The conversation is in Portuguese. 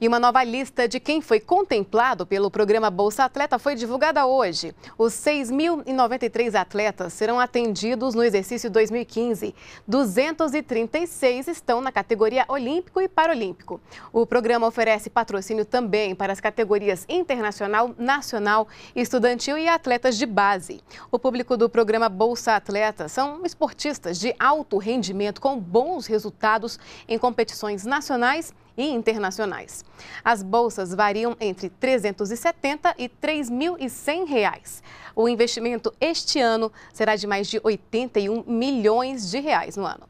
E uma nova lista de quem foi contemplado pelo programa Bolsa Atleta foi divulgada hoje. Os 6.093 atletas serão atendidos no exercício 2015. 236 estão na categoria Olímpico e Paralímpico. O programa oferece patrocínio também para as categorias internacional, nacional, estudantil e atletas de base. O público do programa Bolsa Atleta são esportistas de alto rendimento com bons resultados em competições nacionais e internacionais. As bolsas variam entre 370 e 3.100 reais. O investimento este ano será de mais de 81 milhões de reais no ano.